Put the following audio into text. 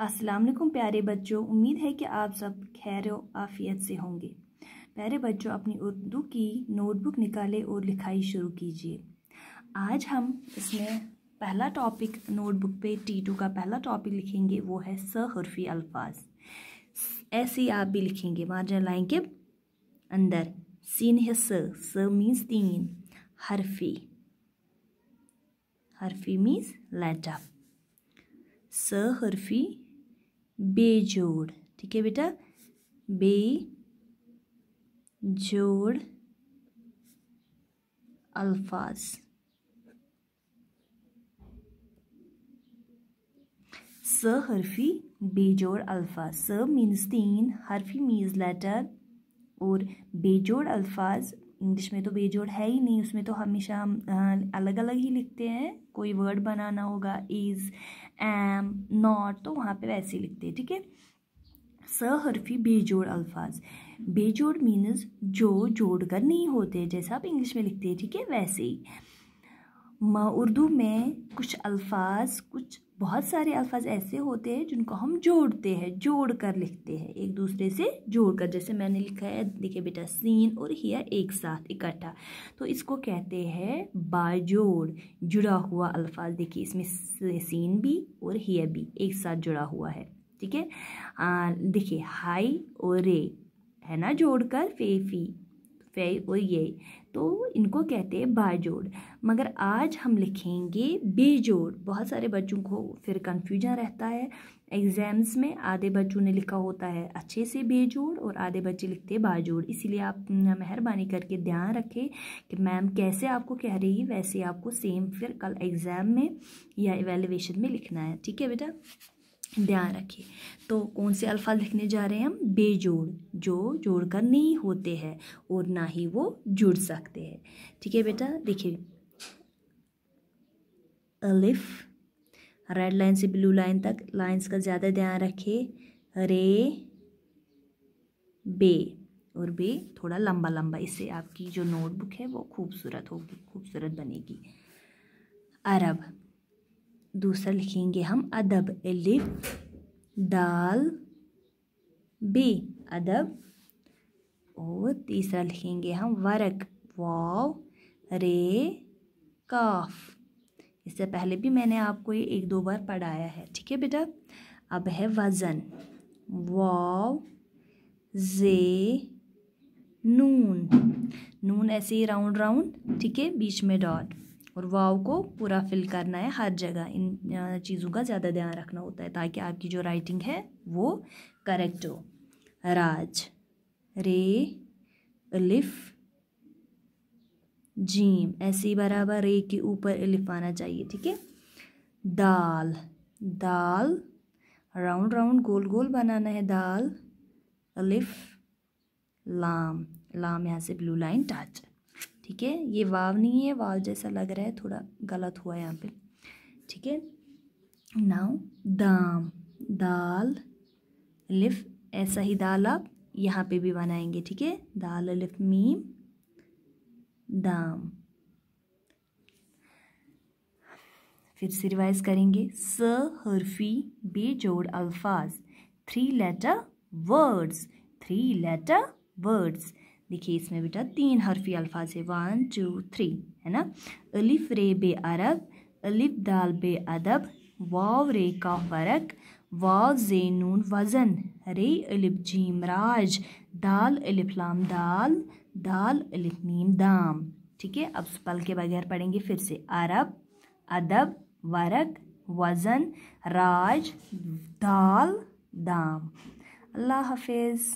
वालेकुम प्यारे बच्चों उम्मीद है कि आप सब खैर आफियत से होंगे प्यारे बच्चों अपनी उर्दू की नोटबुक निकालें और लिखाई शुरू कीजिए आज हम इसमें पहला टॉपिक नोटबुक पे टी टू का पहला टॉपिक लिखेंगे वो है सहरफी अल्फाज ऐसे ही आप भी लिखेंगे मार्जन लाइन के अंदर सीन है स स मीन्स तीन हरफी हरफी मीन्स लेटर सहरफी बेजोड़ ठीक है बेटा बे जोड़ अल्फाज स हरफी बेजोड़ अल्फाज स मीन्स तीन हरफी मीन्स लेटर और बेजोड़ अल्फाज इंग्लिश में तो बेजोड़ है ही नहीं उसमें तो हमेशा अलग अलग ही लिखते हैं कोई वर्ड बनाना होगा इज़ एम नॉट तो वहाँ पे वैसे लिखते हैं ठीक है हरफी बेजोड़ अल्फाज बेजोड़ मीनस जो जोड़ कर नहीं होते जैसा आप इंग्लिश में लिखते हैं ठीक है वैसे ही उर्दू में कुछ अल्फाज कुछ बहुत सारे अल्फाज ऐसे होते हैं जिनको हम जोड़ते हैं जोड़ कर लिखते हैं एक दूसरे से जोड़ कर जैसे मैंने लिखा है देखिए बेटा सीन और हिया एक साथ इकट्ठा तो इसको कहते हैं बाजोड़ जुड़ा हुआ अल्फाज देखिए इसमें सीन भी और हिया भी एक साथ जुड़ा हुआ है ठीक है देखिए हाई और रे है ना जोड़कर फेफी वो ये तो इनको कहते हैं बाजोड़ मगर आज हम लिखेंगे बेजोड़ बहुत सारे बच्चों को फिर कन्फ्यूजन रहता है एग्ज़ाम्स में आधे बच्चों ने लिखा होता है अच्छे से बेजोड़ और आधे बच्चे लिखते बाजोड़ इसीलिए आप मेहरबानी करके ध्यान रखें कि मैम कैसे आपको कह रही है वैसे आपको सेम फिर कल एग्ज़ाम में या एवेलुएशन में लिखना है ठीक है बेटा ध्यान रखिए तो कौन से अल्फाज लिखने जा रहे हैं हम बेजोड़ जो जोड़ कर नहीं होते हैं और ना ही वो जुड़ सकते हैं ठीक है बेटा देखिए अलिफ रेड लाइन से ब्लू लाइन तक लाइंस का ज़्यादा ध्यान रखिए रे बे और बे थोड़ा लंबा लंबा इससे आपकी जो नोटबुक है वो खूबसूरत होगी खूबसूरत बनेगी अरब दूसरा लिखेंगे हम अदब एलिफ दाल बे अदब और तीसरा लिखेंगे हम वरक वाव रे काफ इससे पहले भी मैंने आपको ये एक दो बार पढ़ाया है ठीक है बेटा अब है वज़न वाव जे नून नून ऐसे ही राउंड राउंड ठीक है बीच में डॉट और वाव को पूरा फिल करना है हर जगह इन चीज़ों का ज़्यादा ध्यान रखना होता है ताकि आपकी जो राइटिंग है वो करेक्ट हो राज रे अलिफ जीम ऐसे ही बराबर रे के ऊपर अलिफ आना चाहिए ठीक है दाल दाल राउंड राउंड गोल गोल बनाना है दाल अलिफ लाम लाम यहाँ से ब्लू लाइन टच ठीक है ये वाव नहीं है वाव जैसा लग रहा है थोड़ा गलत हुआ यहाँ पे ठीक है नाउ दाम दाल लिफ ऐसा ही दाल आप यहाँ पे भी बनाएंगे ठीक है दाल लिफ मीम दाम फिर से रिवाइज करेंगे स हरफी बेजोड़ अल्फाज three letter words three letter words देखिए इसमें बेटा तीन हरफी अल्फाज है वन टू थ्री है ना अलिफ रे बे अरब अलिफ दाल बे अदब वाव रे का फरक वाव जे नून वज़न रे अलिफ जीम राज दाल अलिफ लाम दाल दाल अलिफ मीम दाम ठीक है अब स्पल के बगैर पढ़ेंगे फिर से अरब अदब वरक वज़न राज दाल दाम अल्लाह हाफिज़